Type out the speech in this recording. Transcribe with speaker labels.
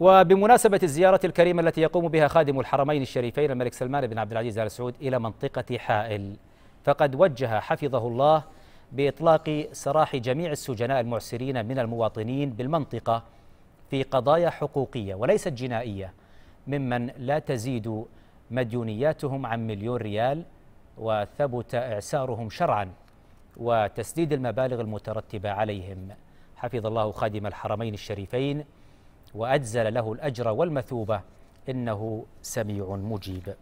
Speaker 1: وبمناسبة الزيارة الكريمة التي يقوم بها خادم الحرمين الشريفين الملك سلمان بن عبد العزيز آل سعود إلى منطقة حائل فقد وجه حفظه الله بإطلاق سراح جميع السجناء المعسرين من المواطنين بالمنطقة في قضايا حقوقية وليست جنائية ممن لا تزيد مديونياتهم عن مليون ريال وثبت إعسارهم شرعا وتسديد المبالغ المترتبة عليهم حفظ الله خادم الحرمين الشريفين وأجزل له الأجر والمثوبة إنه سميع مجيب